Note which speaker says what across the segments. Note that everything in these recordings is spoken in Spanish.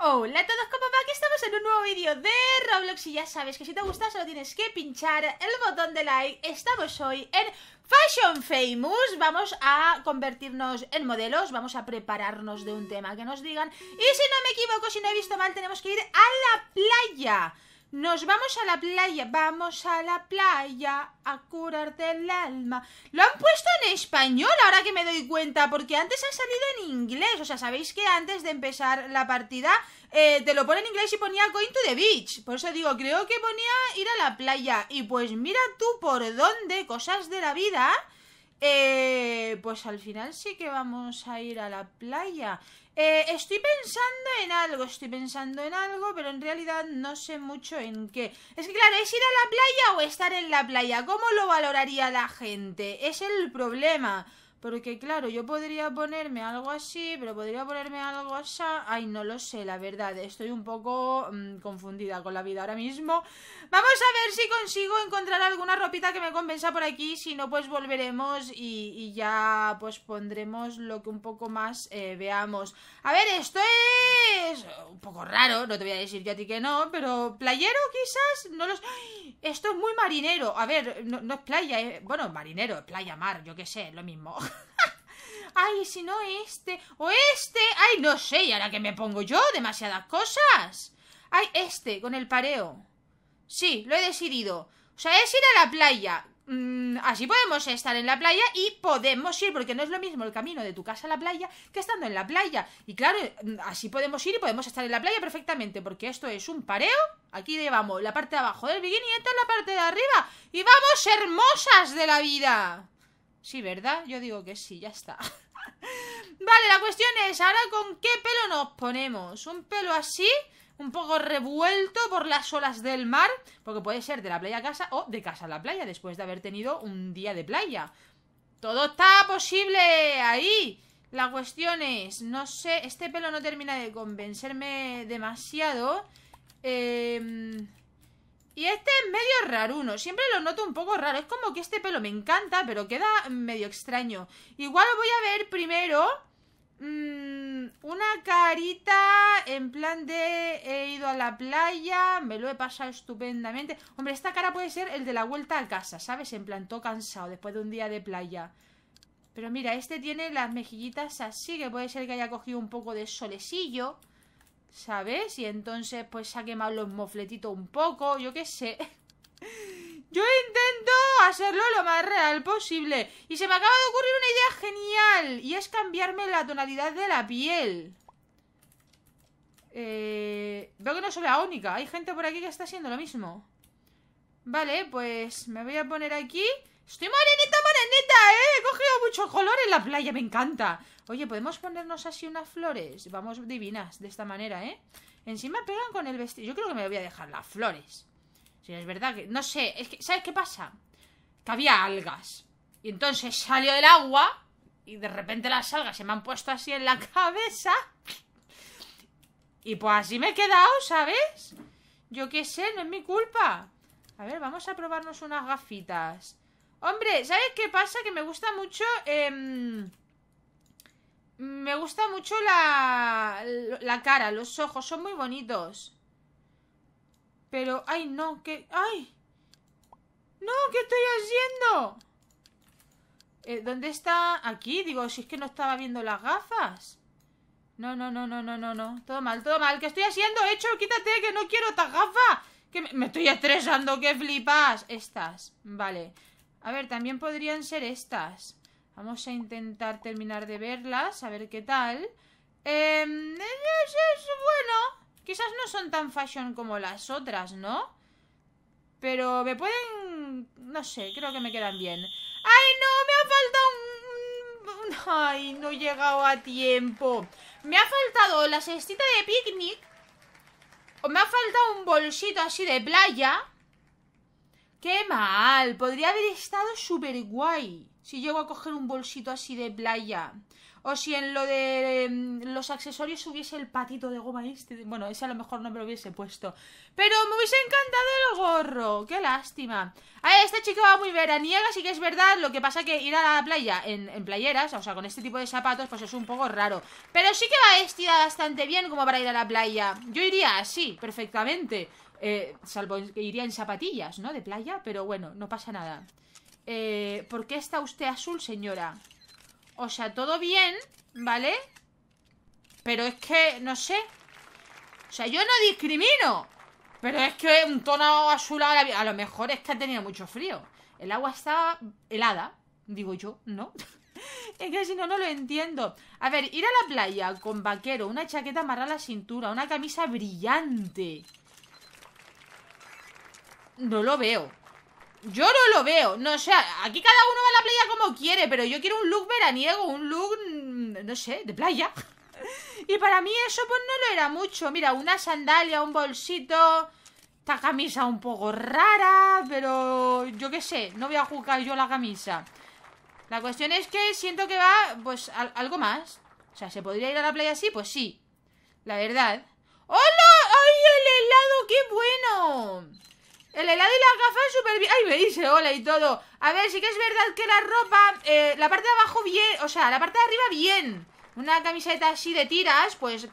Speaker 1: Hola a todos, como va? Aquí estamos en un nuevo vídeo de Roblox y ya sabes que si te gusta solo tienes que pinchar el botón de like. Estamos hoy en Fashion Famous, vamos a convertirnos en modelos, vamos a prepararnos de un tema que nos digan y si no me equivoco, si no he visto mal, tenemos que ir a la playa. Nos vamos a la playa, vamos a la playa a curarte el alma. Lo han puesto en español ahora que me doy cuenta, porque antes ha salido en inglés. O sea, sabéis que antes de empezar la partida eh, te lo pone en inglés y ponía going to the beach. Por eso digo, creo que ponía ir a la playa. Y pues mira tú por dónde, cosas de la vida. Eh, pues al final sí que vamos a ir a la playa. Eh, estoy pensando en algo, estoy pensando en algo, pero en realidad no sé mucho en qué. Es que claro, ¿es ir a la playa o estar en la playa? ¿Cómo lo valoraría la gente? Es el problema. Porque claro, yo podría ponerme algo así, pero podría ponerme algo así. Ay, no lo sé, la verdad. Estoy un poco mm, confundida con la vida ahora mismo. Vamos a ver si consigo encontrar alguna ropita que me compensa por aquí. Si no, pues volveremos y, ya pues pondremos lo que un poco más eh, veamos. A ver, esto es un poco raro. No te voy a decir yo a ti que no, pero playero quizás. No los... Esto es muy marinero. A ver, no, es playa. Eh. Bueno, marinero, playa, mar, yo qué sé, lo mismo. ay, si no este, o este, ay, no sé, y ahora que me pongo yo, demasiadas cosas. Ay, este, con el pareo. Sí, lo he decidido. O sea, es ir a la playa. Mm, así podemos estar en la playa y podemos ir, porque no es lo mismo el camino de tu casa a la playa que estando en la playa. Y claro, mm, así podemos ir y podemos estar en la playa perfectamente, porque esto es un pareo. Aquí llevamos la parte de abajo del bikini y esta es la parte de arriba. Y vamos hermosas de la vida. Sí, ¿verdad? Yo digo que sí, ya está. Vale, la cuestión es, ¿ahora con qué pelo nos ponemos? ¿Un pelo así? Un poco revuelto por las olas del mar, porque puede ser de la playa a casa o de casa a la playa, después de haber tenido un día de playa. Todo está posible ahí. La cuestión es, no sé, este pelo no termina de convencerme demasiado. Eh, y este es medio uno siempre lo noto un poco raro. Es como que este pelo me encanta, pero queda medio extraño. Igual voy a ver primero mmm, una carita en plan de he ido a la playa, me lo he pasado estupendamente. Hombre, esta cara puede ser el de la vuelta a casa, ¿sabes? En plan, todo cansado después de un día de playa. Pero mira, este tiene las mejillitas así, que puede ser que haya cogido un poco de solecillo. ¿sabes? Y entonces pues se ha quemado los mofletitos un poco, yo qué sé. Yo intento hacerlo lo más real posible. Y se me acaba de ocurrir una idea genial. Y es cambiarme la tonalidad de la piel. Eh, veo que no soy la única. Hay gente por aquí que está haciendo lo mismo. Vale, pues me voy a poner aquí Estoy morenita, morenita, ¿eh? He cogido mucho color en la playa, me encanta. Oye, podemos ponernos así unas flores. Vamos divinas, de esta manera, ¿eh? Encima pegan con el vestido. Yo creo que me voy a dejar las flores. Si es verdad que... No sé, es que... ¿Sabes qué pasa? Que había algas. Y entonces salió del agua y de repente las algas se me han puesto así en la cabeza. Y pues así me he quedado, ¿sabes? Yo qué sé, no es mi culpa. A ver, vamos a probarnos unas gafitas. Hombre, ¿sabes qué pasa? Que me gusta mucho... Em, me gusta mucho la, la cara, los ojos, son muy bonitos. Pero, ay, no, que... ¡Ay! ¡No! ¿Qué estoy haciendo? Eh, ¿Dónde está? Aquí, digo, si es que no estaba viendo las gafas. No, no, no, no, no, no, no. Todo mal, todo mal. ¿Qué estoy haciendo? Hecho, quítate, que no quiero estas gafas. Que me, estoy estresando, que flipas. Estas, vale. A ver, también podrían ser estas. Vamos a intentar terminar de verlas, a ver qué tal. Em, es bueno, quizás no son tan fashion como las otras, ¿no? Pero me pueden... No sé, creo que me quedan bien. ¡Ay, no! Me ha faltado un... ¡Ay, no he llegado a tiempo! Me ha faltado la cestita de picnic. O me ha faltado un bolsito así de playa. ¡Qué mal! Podría haber estado súper guay si llego a coger un bolsito así de playa. O si en lo de em, los accesorios hubiese el patito de goma este. Bueno, ese a lo mejor no me lo hubiese puesto. Pero me hubiese encantado el gorro. ¡Qué lástima! A ver, esta chica va muy veraniega, sí que es verdad. Lo que pasa que ir a la playa en, playeras, o sea, con este tipo de zapatos, pues es un poco raro. Pero sí que va vestida bastante bien como para ir a la playa. Yo iría así, perfectamente. Eh, salvo que iría en zapatillas, ¿no? De playa, pero bueno, no pasa nada. Eh, ¿Por qué está usted azul, señora? O sea, todo bien, ¿vale? Pero es que, no sé. O sea, yo no discrimino. Pero es que un tono azul ahora... A lo mejor es que ha tenido mucho frío. El agua está helada, digo yo, ¿no? es que si no, no lo entiendo. A ver, ir a la playa con vaquero, una chaqueta amarrada a la cintura, una camisa brillante no lo veo. Yo no lo veo. No, sé aquí cada uno va a la playa como quiere, pero yo quiero un look veraniego, un look, mm, no sé, de playa. Y para mí eso pues no lo era mucho. Mira, una sandalia, un bolsito, esta camisa un poco rara, pero yo qué sé, no voy a juzgar yo la camisa. La cuestión es que siento que va, pues, algo más. O sea, ¿se podría ir a la playa así? Pues sí. La verdad. ¡Hola! ¡Ay, el helado! ¡Qué bueno! El helado y las gafas súper bien. Ay, me dice hola y todo. A ver, sí que es verdad que la ropa, eh, la parte de abajo bien, o sea, la parte de arriba bien. Una camiseta así de tiras, pues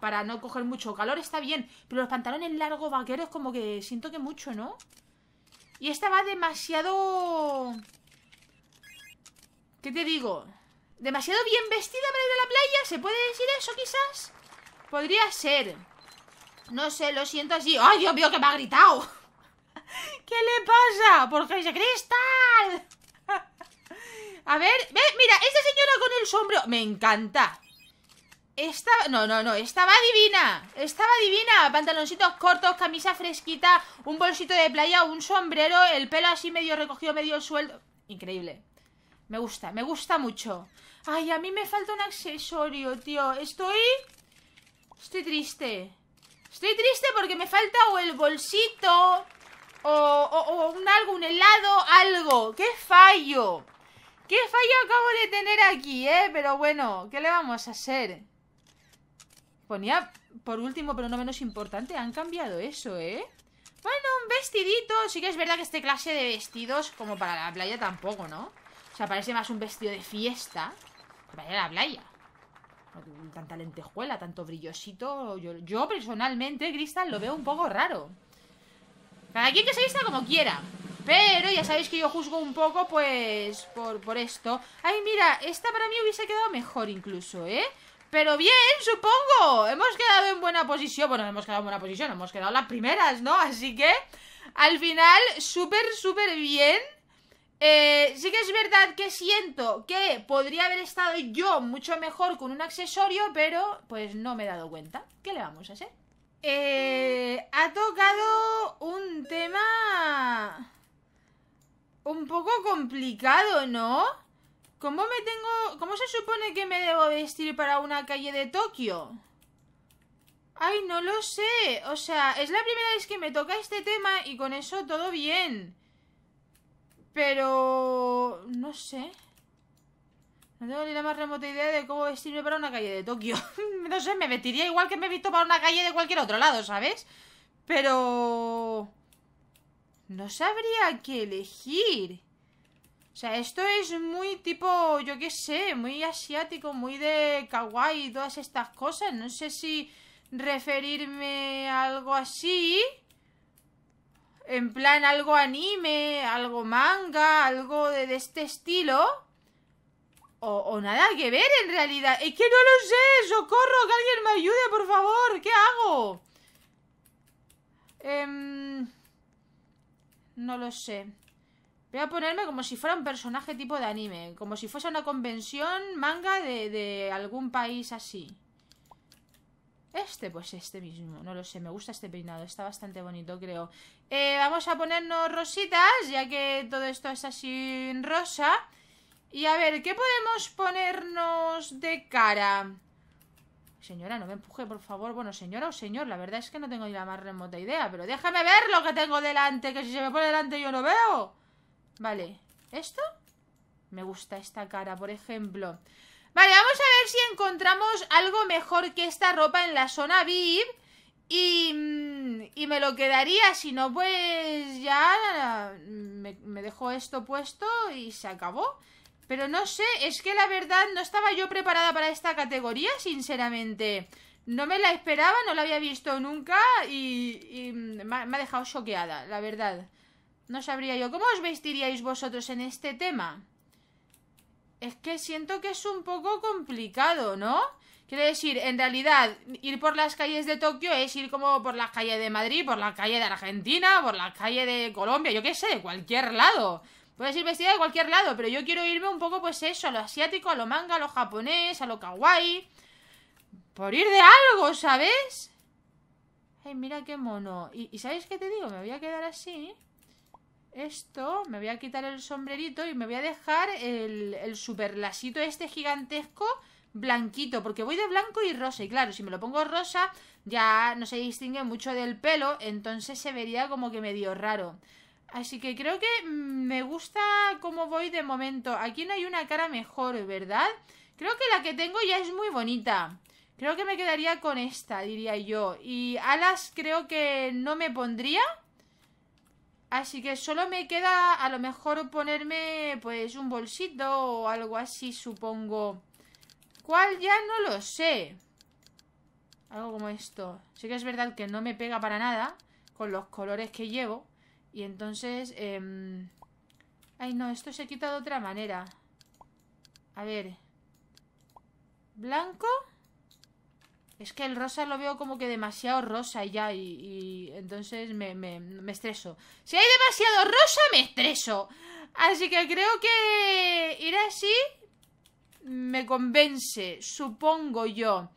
Speaker 1: para no coger mucho calor está bien. Pero los pantalones largos vaqueros como que siento que mucho, ¿no? Y esta va demasiado... ¿Qué te digo? ¿Demasiado bien vestida para ir a la playa? ¿Se puede decir eso quizás? Podría ser. No sé, lo siento así. ¡Ay, Dios mío, que me ha gritado! ¿Qué le pasa? Porque ese cristal. A ver, ve, mira, esta señora con el sombrero. Me encanta. Esta, no, no, no, estaba divina Estaba divina, pantaloncitos cortos Camisa fresquita, un bolsito de playa Un sombrero, el pelo así medio recogido Medio suelto, increíble Me gusta, me gusta mucho Ay, a mí me falta un accesorio, tío Estoy... Estoy triste Estoy triste porque me falta o el bolsito o, o, un algo, un helado, algo. ¡Qué fallo! ¡Qué fallo acabo de tener aquí, eh! Pero bueno, ¿qué le vamos a hacer? Ponía, por último, pero no menos importante, han cambiado eso, ¿eh? Bueno, un vestidito. Sí que es verdad que este clase de vestidos, como para la playa tampoco, ¿no? O sea, parece más un vestido de fiesta para ir a la playa. Tanta lentejuela, tanto brillosito. Yo, yo personalmente, Cristal, lo veo un poco raro. Cada quien que se vista como quiera. Pero ya sabéis que yo juzgo un poco, pues, por, por esto. Ay, mira, esta para mí hubiese quedado mejor incluso, ¿eh? Pero bien, supongo. Hemos quedado en buena posición. Bueno, hemos quedado en buena posición. Hemos quedado las primeras, ¿no? Así que, al final, súper, súper bien. Eh, sí que es verdad que siento que podría haber estado yo mucho mejor con un accesorio, pero pues no me he dado cuenta. ¿Qué le vamos a hacer? Eh, ha tocado un tema un poco complicado, ¿no? ¿Cómo me tengo... ¿Cómo se supone que me debo vestir para una calle de Tokio? Ay, no lo sé. O sea, es la primera vez que me toca este tema y con eso todo bien. Pero... no sé. No tengo ni la más remota idea de cómo vestirme para una calle de Tokio. no sé, me vestiría igual que me he visto para una calle de cualquier otro lado, ¿sabes? Pero... No sabría qué elegir. O sea, esto es muy tipo, yo qué sé, muy asiático, muy de kawaii y todas estas cosas. No sé si referirme a algo así. En plan, algo anime, algo manga, algo de, de este estilo. O, o, nada que ver en realidad. Es que no lo sé. Socorro, que alguien me ayude, por favor. ¿Qué hago? Em, no lo sé. Voy a ponerme como si fuera un personaje tipo de anime. Como si fuese una convención manga de, algún país así. Este, pues este mismo. No lo sé, me gusta este peinado. Está bastante bonito, creo. Eh, vamos a ponernos rositas, ya que todo esto es así rosa. Y a ver, ¿qué podemos ponernos de cara? Señora, no me empuje, por favor. Bueno, señora o señor, la verdad es que no tengo ni la más remota idea, pero déjame ver lo que tengo delante, que si se me pone delante yo no veo. Vale, ¿esto? Me gusta esta cara, por ejemplo. Vale, vamos a ver si encontramos algo mejor que esta ropa en la zona VIP. Y, mm, y me lo quedaría, si no, pues ya mm, me, me dejo esto puesto y se acabó. Pero no sé, es que la verdad no estaba yo preparada para esta categoría, sinceramente. No me la esperaba, no la había visto nunca y, me, ha, dejado choqueada, la verdad. No sabría yo. ¿Cómo os vestiríais vosotros en este tema? Es que siento que es un poco complicado, ¿no? Quiero decir, en realidad, ir por las calles de Tokio es ir como por las calles de Madrid, por la calle de Argentina, por la calle de Colombia, yo qué sé, de cualquier lado. Puedes ir vestida de cualquier lado, pero yo quiero irme un poco, pues eso, a lo asiático, a lo manga, a lo japonés, a lo kawaii. Por ir de algo, ¿sabes? Ay, mira qué mono. ¿Y, sabéis sabes qué te digo? Me voy a quedar así. Esto, me voy a quitar el sombrerito y me voy a dejar el, el super este gigantesco blanquito, porque voy de blanco y rosa. Y claro, si me lo pongo rosa, ya no se distingue mucho del pelo, entonces se vería como que medio raro. Así que creo que mm, me gusta cómo voy de momento. Aquí no hay una cara mejor, ¿verdad? Creo que la que tengo ya es muy bonita. Creo que me quedaría con esta, diría yo. Y alas creo que no me pondría. Así que solo me queda a lo mejor ponerme pues un bolsito o algo así, supongo. ¿Cuál ya no lo sé? Algo como esto. Sí que es verdad que no me pega para nada con los colores que llevo. Y entonces... Eh... Ay, no, esto se quita de otra manera. A ver. ¿Blanco? Es que el rosa lo veo como que demasiado rosa ya y, entonces me, me, me estreso. Si hay demasiado rosa, me estreso. Así que creo que ir así me convence, supongo yo.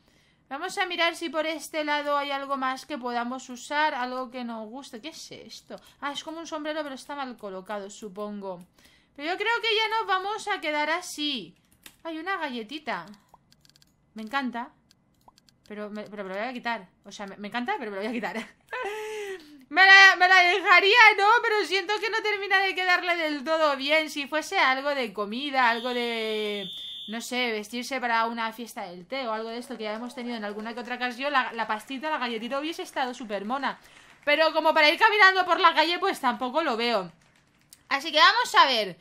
Speaker 1: Vamos a mirar si por este lado hay algo más que podamos usar, algo que nos guste. ¿Qué es esto? Ah, es como un sombrero, pero está mal colocado, supongo. Pero yo creo que ya nos vamos a quedar así. Hay una galletita. Me encanta. Pero me, pero voy a quitar. O sea, me, encanta, pero me lo voy a quitar. me la dejaría, ¿no? Pero siento que no termina de quedarle del todo bien. Si fuese algo de comida, algo de no sé, vestirse para una fiesta del té o algo de esto que ya hemos tenido en alguna que otra ocasión, la, la pastita, la galletita hubiese estado súper mona. Pero como para ir caminando por la calle, pues tampoco lo veo. Así que vamos a ver.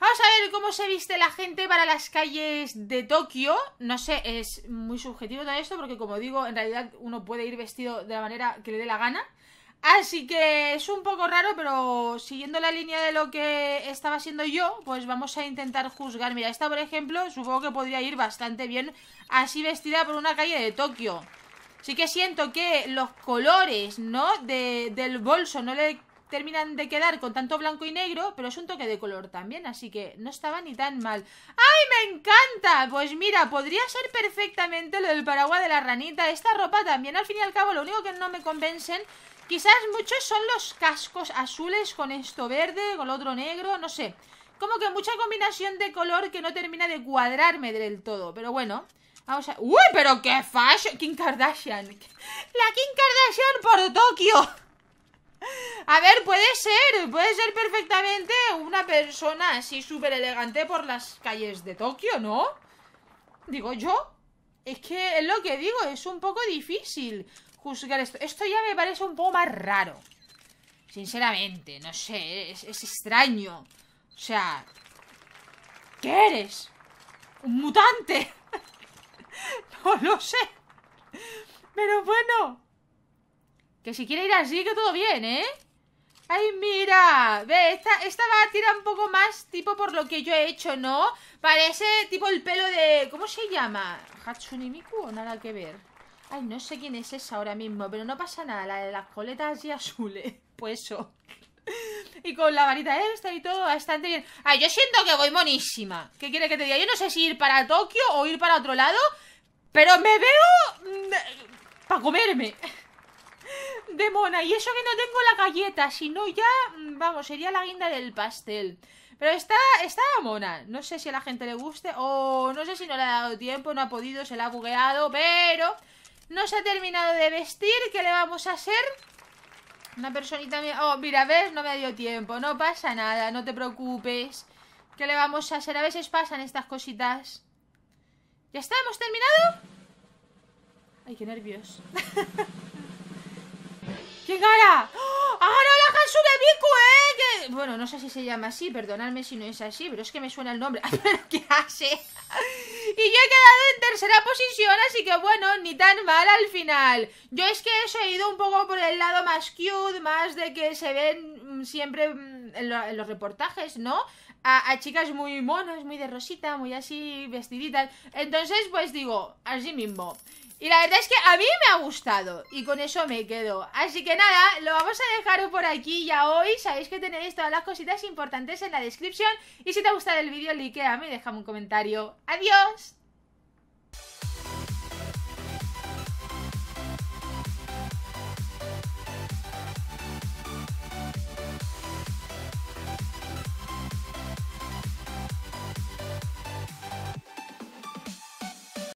Speaker 1: Vamos a ver cómo se viste la gente para las calles de Tokio. No sé, es muy subjetivo todo esto porque como digo, en realidad uno puede ir vestido de la manera que le dé la gana. Así que es un poco raro, pero siguiendo la línea de lo que estaba haciendo yo, pues vamos a intentar juzgar. Mira, esta por ejemplo, supongo que podría ir bastante bien así vestida por una calle de Tokio. Sí que siento que los colores, ¿no? De, del bolso no le terminan de quedar con tanto blanco y negro, pero es un toque de color también, así que no estaba ni tan mal. ¡Ay, me encanta! Pues mira, podría ser perfectamente lo del paraguas de la ranita. Esta ropa también, al fin y al cabo, lo único que no me convencen Quizás muchos son los cascos azules con esto verde, con otro negro, no sé. Como que mucha combinación de color que no termina de cuadrarme del todo. Pero bueno, vamos a... ¡Uy, pero qué fashion! Kim Kardashian. La Kim Kardashian por Tokio. A ver, puede ser, puede ser perfectamente una persona así súper elegante por las calles de Tokio, ¿no? Digo yo. Es que es lo que digo, es un poco difícil juzgar esto. Esto ya me parece un poco más raro. Sinceramente, no sé, es, extraño. O sea, ¿qué eres? ¿Un mutante? no lo sé. Pero bueno. Que si quiere ir así, que todo bien, ¿eh? ¡Ay, mira! Ve, esta, esta va a tirar un poco más tipo por lo que yo he hecho, ¿no? Parece tipo el pelo de... ¿Cómo se llama? ¿Hatsune Miku o nada que ver? Ay, no sé quién es esa ahora mismo, pero no pasa nada, la de las coletas y azules. Pues eso. Y con la varita esta y todo, bastante bien. Ay, yo siento que voy monísima. ¿Qué quiere que te diga? Yo no sé si ir para Tokio o ir para otro lado, pero me veo... Mm, para comerme. De mona. Y eso que no tengo la galleta, si no ya, mm, vamos, sería la guinda del pastel. Pero está, está mona. No sé si a la gente le guste o no sé si no le ha dado tiempo, no ha podido, se la ha bugueado, pero... No se ha terminado de vestir. ¿Qué le vamos a hacer? Una personita... Oh, mira, ves, no me dio tiempo. No pasa nada, no te preocupes. ¿Qué le vamos a hacer? A veces pasan estas cositas. ¿Ya está? ¿Hemos terminado? Ay, qué nervios. ¡Qué cara! ¡Oh! Ahora. ¿eh? Bueno, no sé si se llama así, perdonadme si no es así, pero es que me suena el nombre. ¿Qué hace? y yo he quedado en tercera posición, así que bueno, ni tan mal al final. Yo es que he ido un poco por el lado más cute, más de que se ven mm, siempre mm, en, los reportajes, ¿no? A, chicas muy monos, muy de rosita, muy así vestiditas. Entonces, pues digo, así mismo. Y la verdad es que a mí me ha gustado y con eso me quedo. Así que nada, lo vamos a dejar por aquí ya hoy. Sabéis que tenéis todas las cositas importantes en la descripción. Y si te ha gustado el vídeo, likeame y déjame un comentario. ¡Adiós!